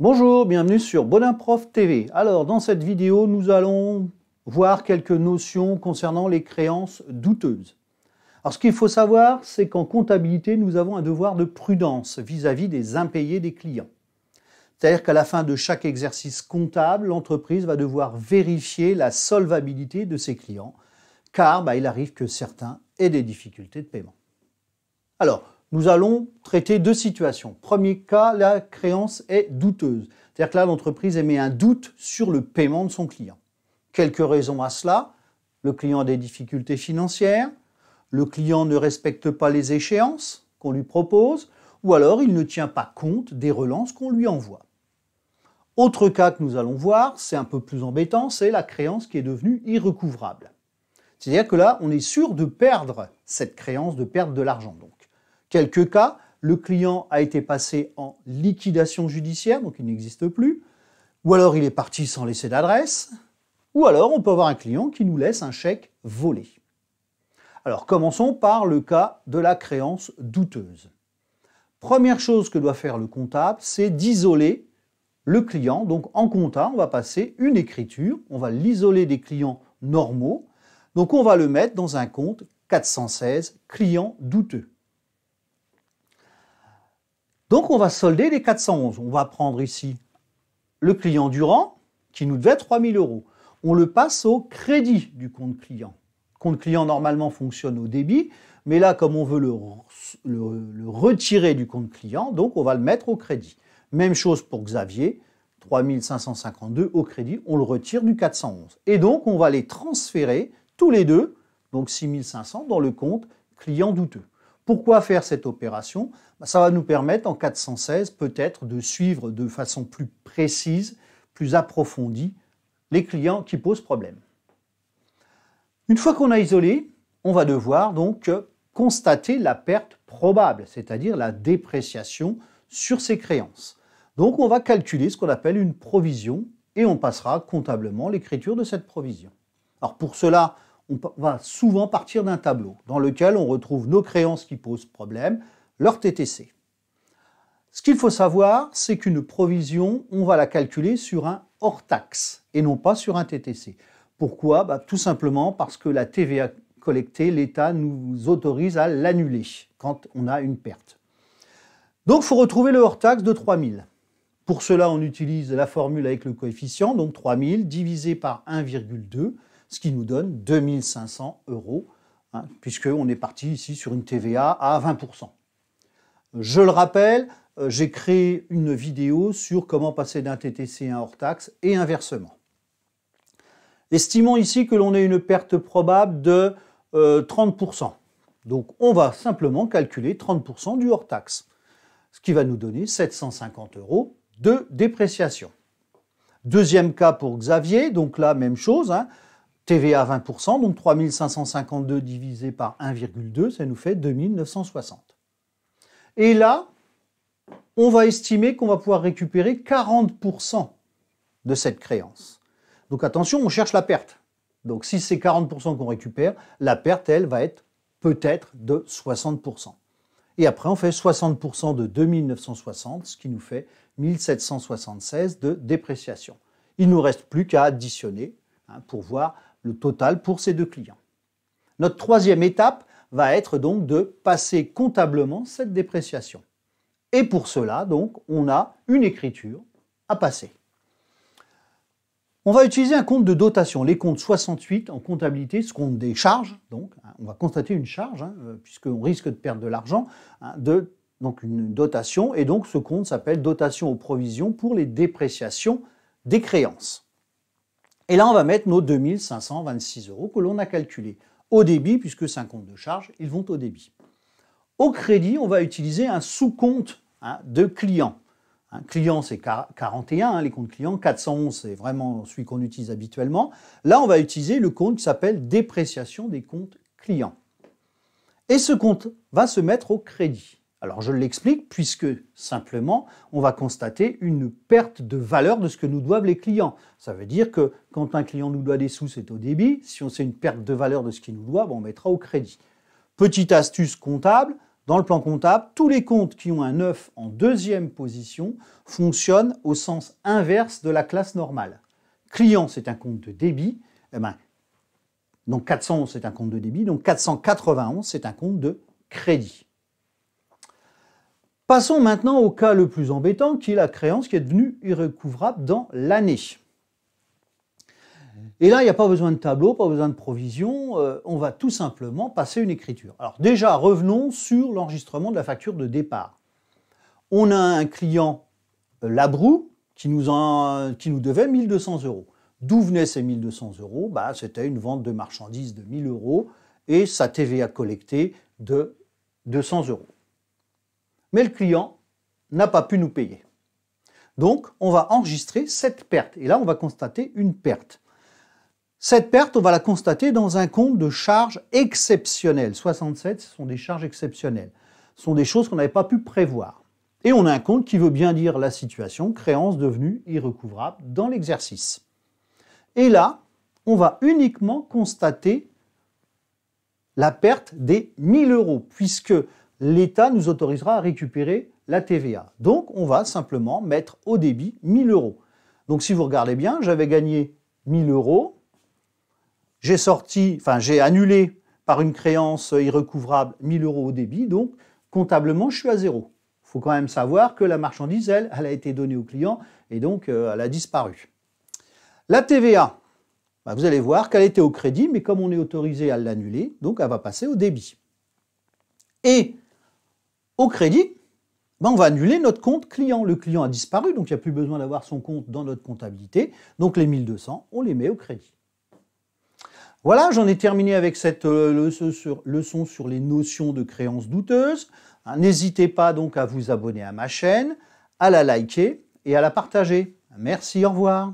Bonjour, bienvenue sur Bonimprof TV. Alors, dans cette vidéo, nous allons voir quelques notions concernant les créances douteuses. Alors, ce qu'il faut savoir, c'est qu'en comptabilité, nous avons un devoir de prudence vis-à-vis des impayés des clients. C'est-à-dire qu'à la fin de chaque exercice comptable, l'entreprise va devoir vérifier la solvabilité de ses clients, car bah, il arrive que certains aient des difficultés de paiement. Alors, nous allons traiter deux situations. Premier cas, la créance est douteuse. C'est-à-dire que là, l'entreprise émet un doute sur le paiement de son client. Quelques raisons à cela. Le client a des difficultés financières, le client ne respecte pas les échéances qu'on lui propose, ou alors il ne tient pas compte des relances qu'on lui envoie. Autre cas que nous allons voir, c'est un peu plus embêtant, c'est la créance qui est devenue irrecouvrable. C'est-à-dire que là, on est sûr de perdre cette créance, de perdre de l'argent donc quelques cas, le client a été passé en liquidation judiciaire, donc il n'existe plus, ou alors il est parti sans laisser d'adresse, ou alors on peut avoir un client qui nous laisse un chèque volé. Alors commençons par le cas de la créance douteuse. Première chose que doit faire le comptable, c'est d'isoler le client. Donc en compta, on va passer une écriture, on va l'isoler des clients normaux. Donc on va le mettre dans un compte 416 clients douteux. Donc on va solder les 411. On va prendre ici le client Durand, qui nous devait 000 euros. On le passe au crédit du compte client. Le compte client normalement fonctionne au débit, mais là, comme on veut le, le retirer du compte client, donc on va le mettre au crédit. Même chose pour Xavier, 3552 au crédit, on le retire du 411. Et donc on va les transférer tous les deux, donc 6500, dans le compte client douteux. Pourquoi faire cette opération bah, Ça va nous permettre en 416 peut-être de suivre de façon plus précise, plus approfondie les clients qui posent problème. Une fois qu'on a isolé, on va devoir donc euh, constater la perte probable, c'est-à-dire la dépréciation sur ses créances. Donc on va calculer ce qu'on appelle une provision et on passera comptablement l'écriture de cette provision. Alors pour cela, on va souvent partir d'un tableau dans lequel on retrouve nos créances qui posent problème, leur TTC. Ce qu'il faut savoir, c'est qu'une provision, on va la calculer sur un hors-taxe et non pas sur un TTC. Pourquoi bah, Tout simplement parce que la TVA collectée, l'État nous autorise à l'annuler quand on a une perte. Donc, il faut retrouver le hors-taxe de 3000. Pour cela, on utilise la formule avec le coefficient, donc 3000 divisé par 1,2 ce qui nous donne 2500 euros, hein, puisqu'on est parti ici sur une TVA à 20%. Je le rappelle, euh, j'ai créé une vidéo sur comment passer d'un TTC à un hors-taxe et inversement. Estimons ici que l'on ait une perte probable de 30%. Euh, donc on va simplement calculer 30% du hors-taxe, ce qui va nous donner 750 euros de dépréciation. Deuxième cas pour Xavier, donc là, même chose, hein. TVA 20%, donc 3552 divisé par 1,2, ça nous fait 2960. Et là, on va estimer qu'on va pouvoir récupérer 40% de cette créance. Donc attention, on cherche la perte. Donc si c'est 40% qu'on récupère, la perte, elle, va être peut-être de 60%. Et après, on fait 60% de 2960, ce qui nous fait 1776 de dépréciation. Il ne nous reste plus qu'à additionner hein, pour voir le total pour ces deux clients. Notre troisième étape va être donc de passer comptablement cette dépréciation. Et pour cela, donc, on a une écriture à passer. On va utiliser un compte de dotation, les comptes 68 en comptabilité, ce compte des charges, donc hein, on va constater une charge, hein, euh, puisqu'on risque de perdre de l'argent, hein, donc une dotation, et donc ce compte s'appelle dotation aux provisions pour les dépréciations des créances. Et là, on va mettre nos 2526 euros que l'on a calculés. Au débit, puisque c'est un compte de charge, ils vont au débit. Au crédit, on va utiliser un sous-compte hein, de client. client, c'est 41, hein, les comptes clients. 411, c'est vraiment celui qu'on utilise habituellement. Là, on va utiliser le compte qui s'appelle dépréciation des comptes clients. Et ce compte va se mettre au crédit. Alors je l'explique puisque simplement on va constater une perte de valeur de ce que nous doivent les clients. Ça veut dire que quand un client nous doit des sous, c'est au débit. Si on sait une perte de valeur de ce qu'il nous doit, on mettra au crédit. Petite astuce comptable, dans le plan comptable, tous les comptes qui ont un 9 en deuxième position fonctionnent au sens inverse de la classe normale. Client, c'est un compte de débit. Eh ben, donc 411, c'est un compte de débit. Donc 491, c'est un compte de crédit. Passons maintenant au cas le plus embêtant, qui est la créance qui est devenue irrécouvrable dans l'année. Et là, il n'y a pas besoin de tableau, pas besoin de provision, euh, on va tout simplement passer une écriture. Alors déjà, revenons sur l'enregistrement de la facture de départ. On a un client, euh, Labrou qui nous, qui nous devait 1200 euros. D'où venaient ces 1200 euros bah, C'était une vente de marchandises de 1000 euros et sa TVA collectée de 200 euros mais le client n'a pas pu nous payer. Donc, on va enregistrer cette perte. Et là, on va constater une perte. Cette perte, on va la constater dans un compte de charges exceptionnelles. 67, ce sont des charges exceptionnelles. Ce sont des choses qu'on n'avait pas pu prévoir. Et on a un compte qui veut bien dire la situation, créance devenue irrecouvrable dans l'exercice. Et là, on va uniquement constater la perte des 1000 euros, puisque l'État nous autorisera à récupérer la TVA. Donc on va simplement mettre au débit 1000 euros. Donc si vous regardez bien, j'avais gagné 1000 euros, j'ai sorti, enfin j'ai annulé par une créance irrecouvrable 1000 euros au débit, donc comptablement je suis à zéro. Il faut quand même savoir que la marchandise, elle, elle a été donnée au client et donc euh, elle a disparu. La TVA, bah, vous allez voir qu'elle était au crédit, mais comme on est autorisé à l'annuler, donc elle va passer au débit. Et au crédit, ben, on va annuler notre compte client. Le client a disparu, donc il n'y a plus besoin d'avoir son compte dans notre comptabilité. Donc les 1200, on les met au crédit. Voilà, j'en ai terminé avec cette euh, leçon sur les notions de créances douteuses. Hein, n'hésitez pas donc à vous abonner à ma chaîne, à la liker et à la partager. Merci, au revoir.